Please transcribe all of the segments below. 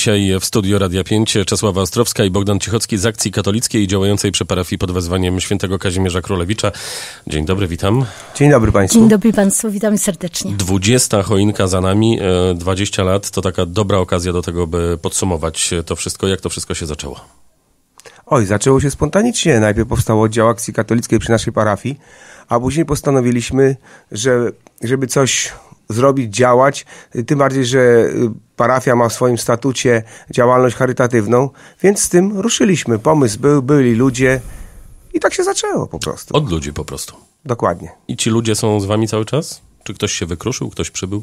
Dzisiaj w studio Radia 5 Czesława Ostrowska i Bogdan Cichocki z akcji katolickiej działającej przy parafii pod wezwaniem świętego Kazimierza Królewicza. Dzień dobry, witam. Dzień dobry Państwu. Dzień dobry Państwu, Witam serdecznie. 20 choinka za nami, 20 e, lat to taka dobra okazja do tego, by podsumować to wszystko. Jak to wszystko się zaczęło? Oj, zaczęło się spontanicznie. Najpierw powstał oddział akcji katolickiej przy naszej parafii, a później postanowiliśmy, że żeby coś zrobić, działać. Tym bardziej, że y, parafia ma w swoim statucie działalność charytatywną, więc z tym ruszyliśmy. Pomysł był, byli ludzie i tak się zaczęło po prostu. Od ludzi po prostu. Dokładnie. I ci ludzie są z wami cały czas? Czy ktoś się wykruszył, ktoś przybył?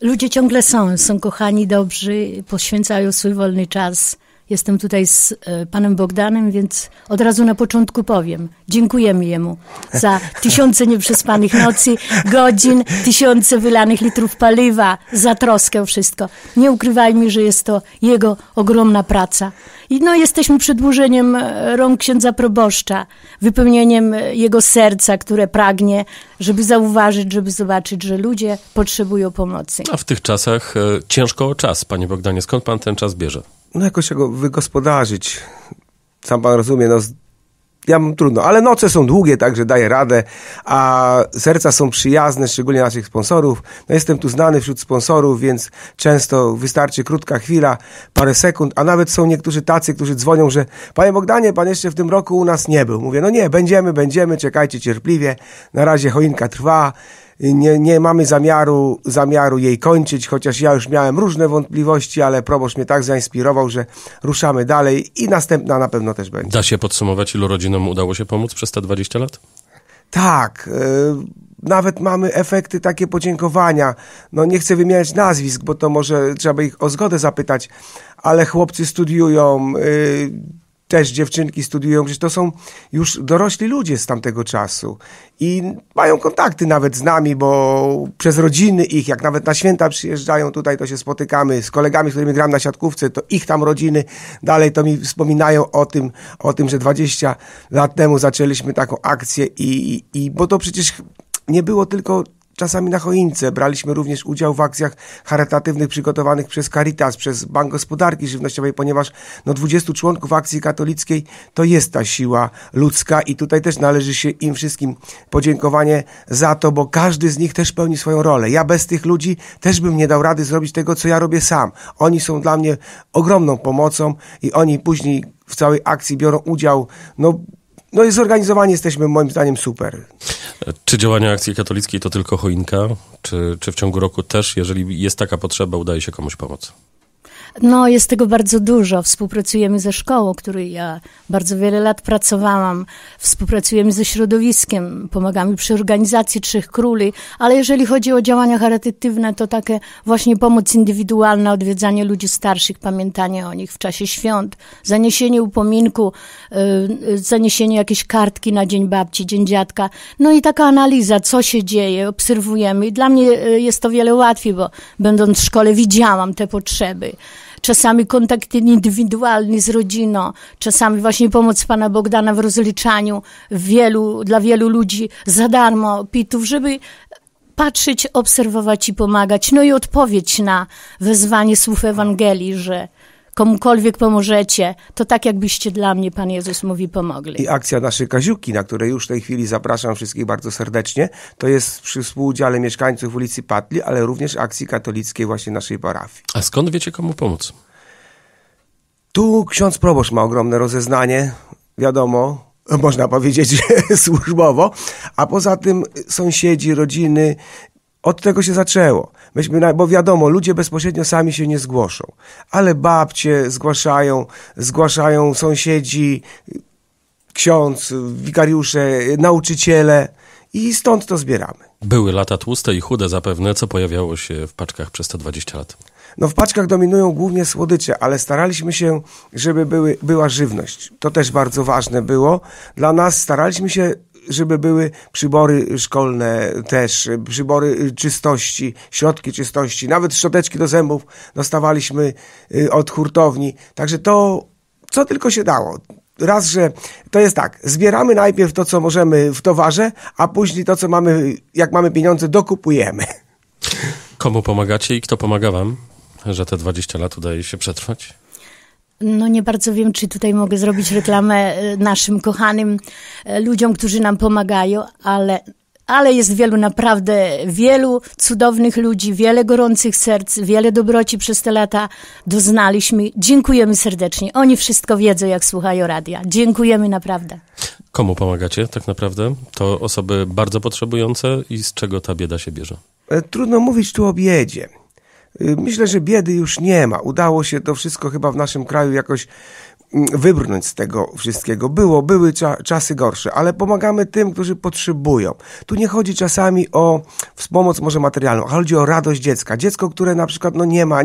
Ludzie ciągle są, są kochani, dobrzy, poświęcają swój wolny czas Jestem tutaj z e, panem Bogdanem, więc od razu na początku powiem. Dziękujemy jemu za tysiące nieprzespanych nocy, godzin, tysiące wylanych litrów paliwa, za troskę wszystko. Nie ukrywajmy, że jest to jego ogromna praca. I no, jesteśmy przedłużeniem e, rąk księdza proboszcza, wypełnieniem e, jego serca, które pragnie, żeby zauważyć, żeby zobaczyć, że ludzie potrzebują pomocy. A w tych czasach ciężko o czas, panie Bogdanie. Skąd pan ten czas bierze? no jakoś go wygospodarzyć. Sam pan rozumie, no ja mam trudno, ale noce są długie, także daję radę, a serca są przyjazne, szczególnie naszych sponsorów. No jestem tu znany wśród sponsorów, więc często wystarczy krótka chwila, parę sekund, a nawet są niektórzy tacy, którzy dzwonią, że panie Bogdanie, pan jeszcze w tym roku u nas nie był. Mówię, no nie, będziemy, będziemy, czekajcie cierpliwie, na razie choinka trwa, nie, nie mamy zamiaru, zamiaru jej kończyć, chociaż ja już miałem różne wątpliwości, ale proboszcz mnie tak zainspirował, że ruszamy dalej i następna na pewno też będzie. Da się podsumować, ilu rodzinom udało się pomóc przez te 20 lat? Tak. E, nawet mamy efekty takie podziękowania. No nie chcę wymieniać nazwisk, bo to może trzeba ich o zgodę zapytać, ale chłopcy studiują, yy, też dziewczynki studiują, gdzieś to są już dorośli ludzie z tamtego czasu i mają kontakty nawet z nami, bo przez rodziny ich, jak nawet na święta przyjeżdżają tutaj, to się spotykamy z kolegami, z którymi gram na siatkówce, to ich tam rodziny dalej to mi wspominają o tym, o tym, że 20 lat temu zaczęliśmy taką akcję i, i, i bo to przecież nie było tylko czasami na choince. Braliśmy również udział w akcjach charytatywnych przygotowanych przez Caritas, przez Bank Gospodarki Żywnościowej, ponieważ no, 20 członków akcji katolickiej to jest ta siła ludzka i tutaj też należy się im wszystkim podziękowanie za to, bo każdy z nich też pełni swoją rolę. Ja bez tych ludzi też bym nie dał rady zrobić tego, co ja robię sam. Oni są dla mnie ogromną pomocą i oni później w całej akcji biorą udział. No, no i zorganizowani jesteśmy moim zdaniem super. Czy działania Akcji Katolickiej to tylko choinka? Czy, czy w ciągu roku też, jeżeli jest taka potrzeba, udaje się komuś pomóc? No, jest tego bardzo dużo. Współpracujemy ze szkołą, której ja bardzo wiele lat pracowałam. Współpracujemy ze środowiskiem, pomagamy przy organizacji Trzech Króli, ale jeżeli chodzi o działania charytatywne, to takie właśnie pomoc indywidualna, odwiedzanie ludzi starszych, pamiętanie o nich w czasie świąt, zaniesienie upominku, y, y, zaniesienie jakiejś kartki na Dzień Babci, Dzień Dziadka. No i taka analiza, co się dzieje, obserwujemy. I dla mnie y, jest to wiele łatwiej, bo będąc w szkole widziałam te potrzeby czasami kontakt indywidualny z rodziną, czasami właśnie pomoc pana Bogdana w rozliczaniu wielu, dla wielu ludzi za darmo pitów, żeby patrzeć, obserwować i pomagać. No i odpowiedź na wezwanie słów Ewangelii, że komukolwiek pomożecie, to tak jakbyście dla mnie, Pan Jezus mówi, pomogli. I akcja naszej Kaziuki, na której już w tej chwili zapraszam wszystkich bardzo serdecznie, to jest przy współudziale mieszkańców ulicy Patli, ale również akcji katolickiej właśnie naszej parafii. A skąd wiecie, komu pomóc? Tu ksiądz proboszcz ma ogromne rozeznanie, wiadomo, można powiedzieć służbowo, a poza tym sąsiedzi, rodziny, od tego się zaczęło. Myśmy, bo wiadomo, ludzie bezpośrednio sami się nie zgłoszą, ale babcie zgłaszają, zgłaszają sąsiedzi, ksiądz, wikariusze, nauczyciele i stąd to zbieramy. Były lata tłuste i chude zapewne, co pojawiało się w paczkach przez te 20 lat. No w paczkach dominują głównie słodycze, ale staraliśmy się, żeby były, była żywność. To też bardzo ważne było. Dla nas staraliśmy się żeby były przybory szkolne też, przybory czystości, środki czystości, nawet szczoteczki do zębów dostawaliśmy y, od hurtowni. Także to, co tylko się dało raz, że to jest tak, zbieramy najpierw to, co możemy w towarze, a później to, co mamy, jak mamy pieniądze, dokupujemy. Komu pomagacie i kto pomaga wam, że te 20 lat udaje się przetrwać? No nie bardzo wiem, czy tutaj mogę zrobić reklamę e, naszym kochanym e, ludziom, którzy nam pomagają, ale ale jest wielu naprawdę, wielu cudownych ludzi, wiele gorących serc, wiele dobroci przez te lata doznaliśmy. Dziękujemy serdecznie. Oni wszystko wiedzą, jak słuchają radia. Dziękujemy naprawdę. Komu pomagacie tak naprawdę? To osoby bardzo potrzebujące i z czego ta bieda się bierze? E, trudno mówić tu o biedzie. Y, myślę, że biedy już nie ma. Udało się to wszystko chyba w naszym kraju jakoś mm, wybrnąć z tego wszystkiego. Było, były cza czasy gorsze, ale pomagamy tym, którzy potrzebują. Tu nie chodzi czasami o wspomoc może materialną, ale chodzi o radość dziecka. Dziecko, które na przykład no nie ma,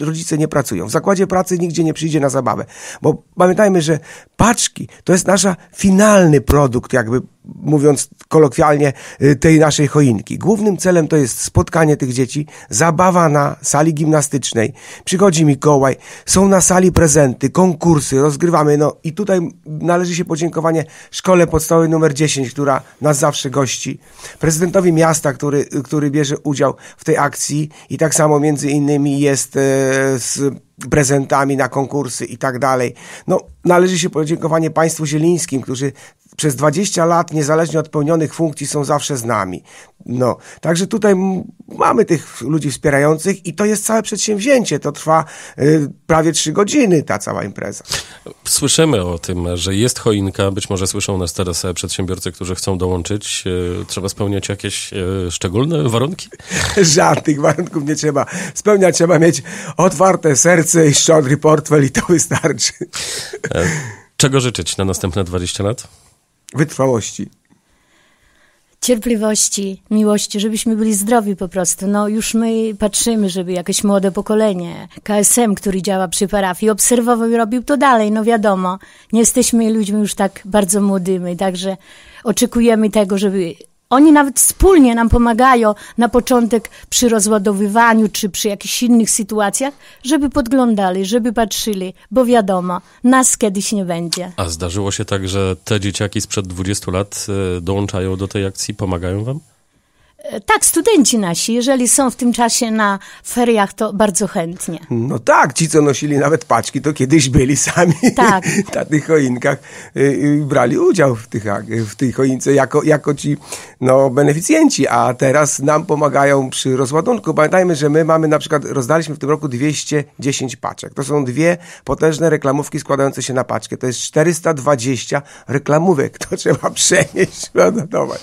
rodzice nie pracują. W zakładzie pracy nigdzie nie przyjdzie na zabawę. Bo pamiętajmy, że paczki to jest nasza finalny produkt jakby mówiąc kolokwialnie, y, tej naszej choinki. Głównym celem to jest spotkanie tych dzieci, zabawa na sali gimnastycznej. Przychodzi Mikołaj, są na sali prezenty, konkursy, rozgrywamy. No i tutaj należy się podziękowanie Szkole Podstawowej nr 10, która nas zawsze gości, prezydentowi miasta, który, który bierze udział w tej akcji i tak samo między innymi jest e, z prezentami na konkursy i tak dalej. No, należy się podziękowanie państwu zielińskim, którzy przez 20 lat, niezależnie od pełnionych funkcji, są zawsze z nami. No, także tutaj mamy tych ludzi wspierających i to jest całe przedsięwzięcie. To trwa y, prawie trzy godziny ta cała impreza. Słyszymy o tym, że jest choinka. Być może słyszą nas teraz przedsiębiorcy, którzy chcą dołączyć. Y, trzeba spełniać jakieś y, szczególne warunki? Żadnych warunków nie trzeba. Spełniać trzeba mieć otwarte serce i szczodry portfel i to wystarczy. E, czego życzyć na następne 20 lat? Wytrwałości cierpliwości, miłości, żebyśmy byli zdrowi po prostu. No już my patrzymy, żeby jakieś młode pokolenie, KSM, który działa przy parafii, obserwował i robił to dalej, no wiadomo. Nie jesteśmy ludźmi już tak bardzo młodymi, także oczekujemy tego, żeby oni nawet wspólnie nam pomagają na początek przy rozładowywaniu czy przy jakichś innych sytuacjach, żeby podglądali, żeby patrzyli, bo wiadomo, nas kiedyś nie będzie. A zdarzyło się tak, że te dzieciaki sprzed 20 lat y, dołączają do tej akcji, pomagają wam? E, tak, studenci nasi, jeżeli są w tym czasie na feriach, to bardzo chętnie. No tak, ci co nosili nawet paczki, to kiedyś byli sami tak. na tych choinkach, i y, y, brali udział w, tych, w tej choince jako, jako ci no, beneficjenci, a teraz nam pomagają przy rozładunku. Pamiętajmy, że my mamy na przykład, rozdaliśmy w tym roku 210 paczek. To są dwie potężne reklamówki składające się na paczkę. To jest 420 reklamówek, to trzeba przenieść, ładować.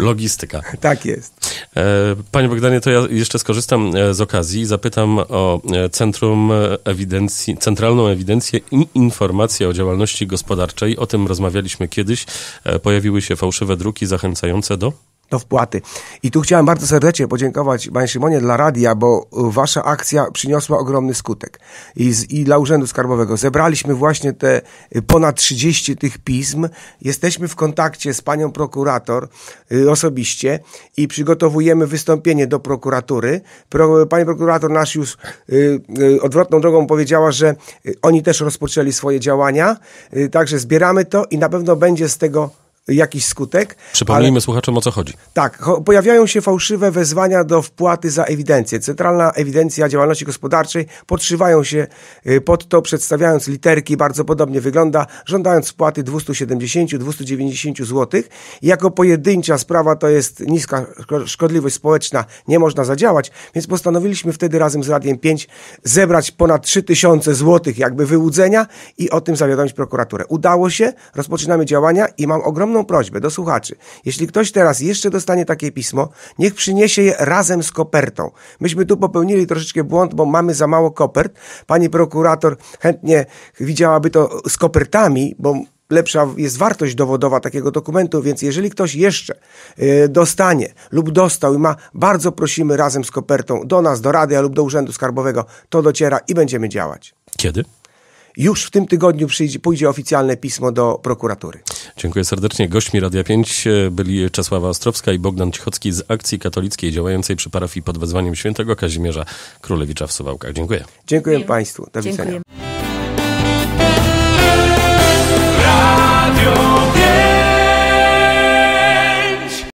Logistyka. Takie jest. E, panie Bogdanie, to ja jeszcze skorzystam e, z okazji i zapytam o e, Centrum Ewidencji, Centralną Ewidencję i Informację o Działalności Gospodarczej. O tym rozmawialiśmy kiedyś. Pojawiły się fałszywe druki zachęcające do do wpłaty. I tu chciałem bardzo serdecznie podziękować Panie Szymonie dla radia, bo y, Wasza akcja przyniosła ogromny skutek. I, z, I dla Urzędu Skarbowego. Zebraliśmy właśnie te y, ponad 30 tych pism. Jesteśmy w kontakcie z Panią Prokurator y, osobiście i przygotowujemy wystąpienie do prokuratury. Pro, pani Prokurator nasz już y, y, odwrotną drogą powiedziała, że y, oni też rozpoczęli swoje działania. Także zbieramy to i na pewno będzie z tego jakiś skutek. Przypomnijmy ale... słuchaczom o co chodzi. Tak, pojawiają się fałszywe wezwania do wpłaty za ewidencję. Centralna Ewidencja Działalności Gospodarczej podszywają się y, pod to, przedstawiając literki, bardzo podobnie wygląda, żądając wpłaty 270-290 zł. Jako pojedyncza sprawa to jest niska szkodliwość społeczna, nie można zadziałać, więc postanowiliśmy wtedy razem z Radiem 5 zebrać ponad 3000 zł jakby wyłudzenia i o tym zawiadomić prokuraturę. Udało się, rozpoczynamy działania i mam ogromną ogromną prośbę do słuchaczy. Jeśli ktoś teraz jeszcze dostanie takie pismo, niech przyniesie je razem z kopertą. Myśmy tu popełnili troszeczkę błąd, bo mamy za mało kopert. Pani prokurator chętnie widziałaby to z kopertami, bo lepsza jest wartość dowodowa takiego dokumentu, więc jeżeli ktoś jeszcze y, dostanie lub dostał i ma, bardzo prosimy razem z kopertą do nas, do Rady lub do Urzędu Skarbowego, to dociera i będziemy działać. Kiedy? Już w tym tygodniu przyjdzie, pójdzie oficjalne pismo do prokuratury. Dziękuję serdecznie. Gośćmi Radia 5 e, byli Czesława Ostrowska i Bogdan Cichocki z Akcji Katolickiej działającej przy parafii pod wezwaniem świętego Kazimierza Królewicza w Suwałkach. Dziękuję. Dziękuję, Państwu. Do widzenia. Dziękuję.